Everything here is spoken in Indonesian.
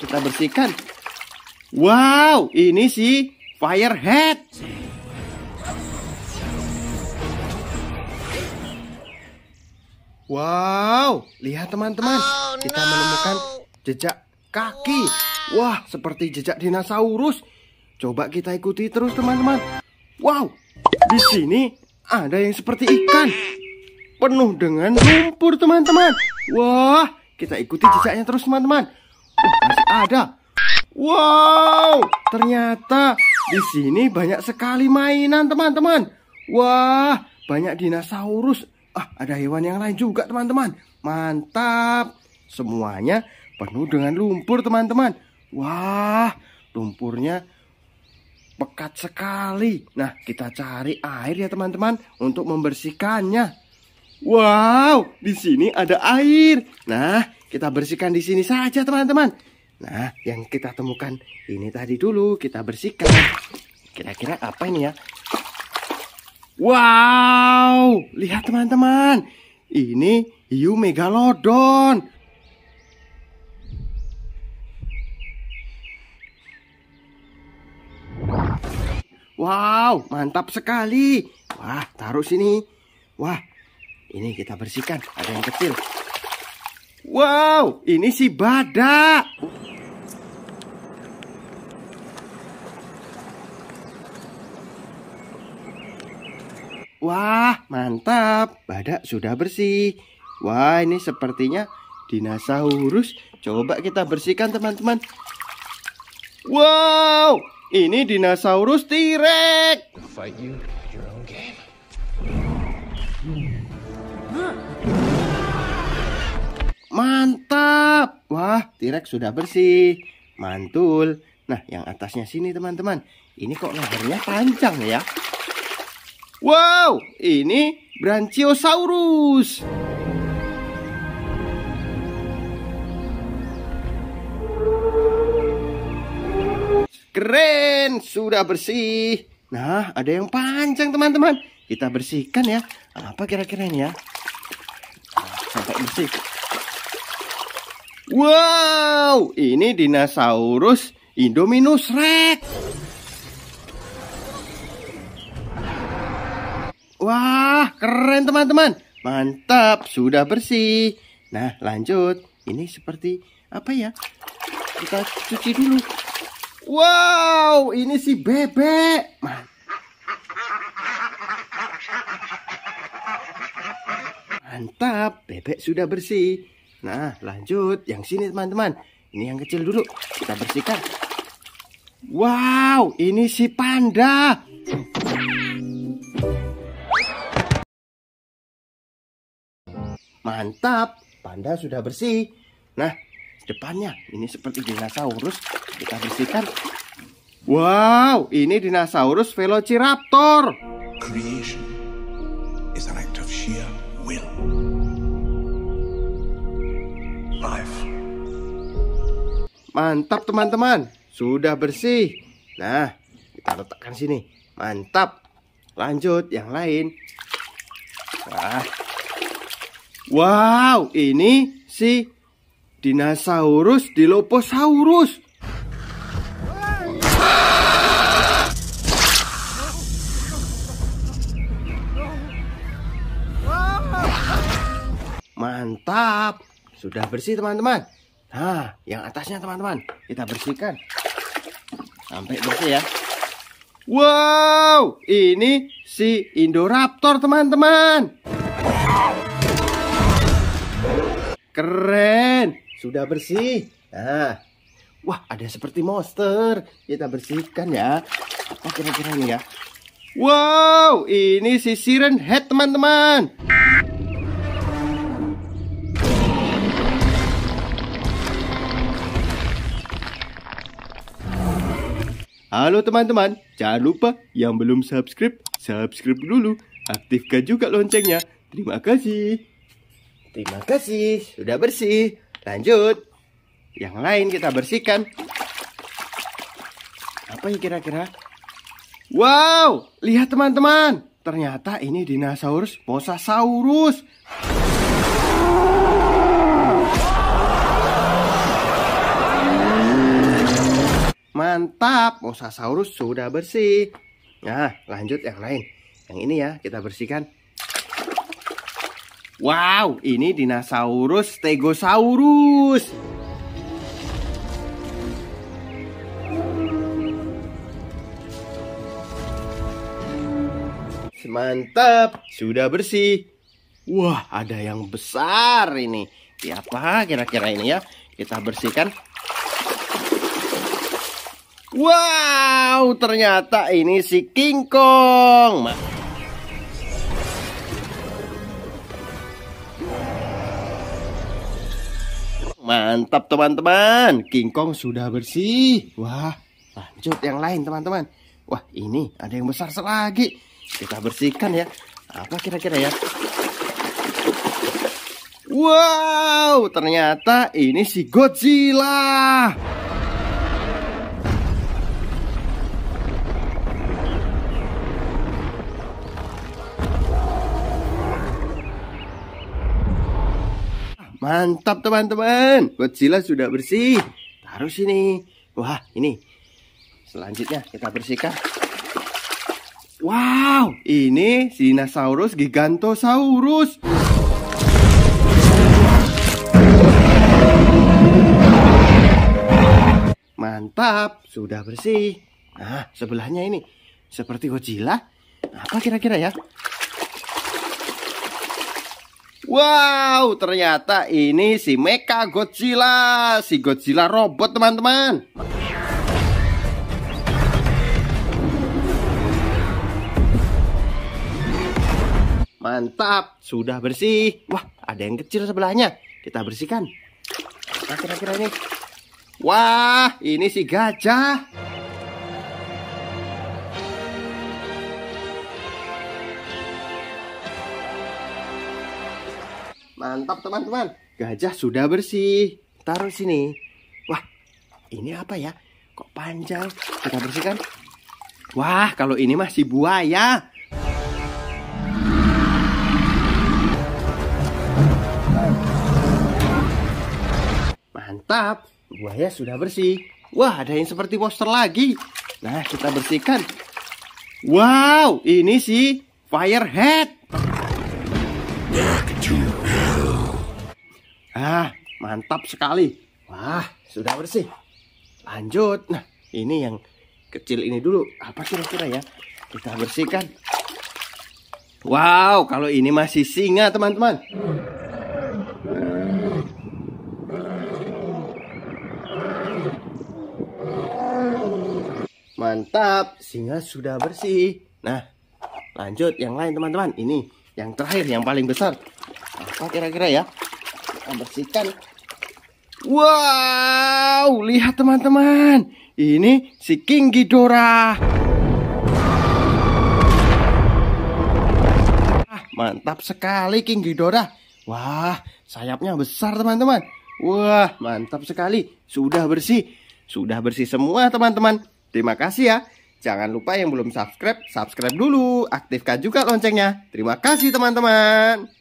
Kita bersihkan. Wow, ini si Firehead. Wow, lihat teman-teman. Oh, kita menemukan jejak kaki. Wah, seperti jejak dinosaurus. Coba kita ikuti terus teman-teman. Wow, di sini ada yang seperti ikan. Penuh dengan lumpur teman-teman. Wah, kita ikuti jejaknya terus teman-teman. Masih ada. Wow, ternyata di sini banyak sekali mainan teman-teman. Wah, banyak dinosaurus. Ah, ada hewan yang lain juga teman-teman. Mantap. Semuanya penuh dengan lumpur teman-teman. Wah, lumpurnya pekat sekali. Nah, kita cari air ya teman-teman untuk membersihkannya. Wow, di sini ada air. Nah, kita bersihkan di sini saja teman-teman. Nah, yang kita temukan ini tadi dulu kita bersihkan. Kira-kira apa ini ya? Wow, lihat teman-teman. Ini hiu megalodon. Wow, mantap sekali. Wah, taruh sini. Wah, ini kita bersihkan. Ada yang kecil. Wow, ini si badak. Wah, mantap. Badak sudah bersih. Wah, ini sepertinya dinosaurus. Coba kita bersihkan, teman-teman. Wow, ini dinosaurus T-Rex. Fight you, your own game. Huh? Mantap. Wah, t sudah bersih. Mantul. Nah, yang atasnya sini teman-teman. Ini kok lehernya panjang ya. Wow, ini Brachiosaurus. Keren, sudah bersih. Nah, ada yang panjang teman-teman. Kita bersihkan ya. Apa kira-kira ini ya? Sampai bersih. Wow, ini dinosaurus Indominus Rex. Wah, keren teman-teman. Mantap, sudah bersih. Nah, lanjut. Ini seperti apa ya? Kita cuci dulu. Wow, ini si bebek. Mantap, bebek sudah bersih. Nah, lanjut yang sini teman-teman. Ini yang kecil dulu. Kita bersihkan. Wow, ini si panda. Mantap, panda sudah bersih. Nah, depannya ini seperti dinosaurus. Kita bersihkan. Wow, ini dinosaurus Velociraptor. Creation. Mantap teman-teman. Sudah bersih. Nah, kita letakkan sini. Mantap. Lanjut yang lain. Nah. Wow, ini si dinosaurus diloposaurus, Mantap. Sudah bersih teman-teman. Nah, yang atasnya teman-teman, kita bersihkan. Sampai bersih ya. Wow, ini si Indoraptor teman-teman. Keren, sudah bersih. Nah, wah ada seperti monster. Kita bersihkan ya. Apa kira-kira ini ya? Wow, ini si Siren Head teman-teman. Halo teman-teman, jangan lupa yang belum subscribe, subscribe dulu. Aktifkan juga loncengnya. Terima kasih. Terima kasih, sudah bersih. Lanjut. Yang lain kita bersihkan. Apa ya kira-kira? Wow, lihat teman-teman. Ternyata ini dinosaurus Posasaurus. Mantap, mosasaurus sudah bersih. Nah, lanjut yang lain. Yang ini ya, kita bersihkan. Wow, ini dinosaurus stegosaurus. Mantap, sudah bersih. Wah, ada yang besar ini. Siapa kira-kira ini ya? Kita bersihkan. Wow, ternyata ini si King Kong. Mantap teman-teman, King Kong sudah bersih. Wah, lanjut yang lain teman-teman. Wah, ini ada yang besar lagi. Kita bersihkan ya. Apa kira-kira ya? Wow, ternyata ini si Godzilla. Mantap teman-teman. Godzilla sudah bersih. Taruh sini. Wah, ini. Selanjutnya kita bersihkan. Wow, ini Sinasaurus gigantosaurus. Mantap, sudah bersih. Nah, sebelahnya ini seperti Godzilla. Apa kira-kira ya? Wow, ternyata ini si Mecha Godzilla, si Godzilla robot teman-teman. Mantap, sudah bersih. Wah, ada yang kecil sebelahnya. Kita bersihkan. Kira-kira ini. Wah, ini si gajah. Mantap teman-teman. Gajah sudah bersih. Taruh sini. Wah, ini apa ya? Kok panjang? Kita bersihkan. Wah, kalau ini masih buaya. Mantap. Buaya sudah bersih. Wah, ada yang seperti poster lagi. Nah, kita bersihkan. Wow, ini sih firehead. Back nah, to Ah, mantap sekali. Wah, sudah bersih. Lanjut. Nah, ini yang kecil ini dulu. Apa kira-kira ya? Kita bersihkan. Wow, kalau ini masih singa, teman-teman. Mantap, singa sudah bersih. Nah, lanjut yang lain teman-teman. Ini yang terakhir, yang paling besar. Apa kira-kira ya? bersihkan. Wow, lihat teman-teman. Ini si King Ghidorah. Ah, mantap sekali King Ghidorah. Wah, sayapnya besar teman-teman. Wah, mantap sekali. Sudah bersih. Sudah bersih semua teman-teman. Terima kasih ya. Jangan lupa yang belum subscribe, subscribe dulu. Aktifkan juga loncengnya. Terima kasih teman-teman.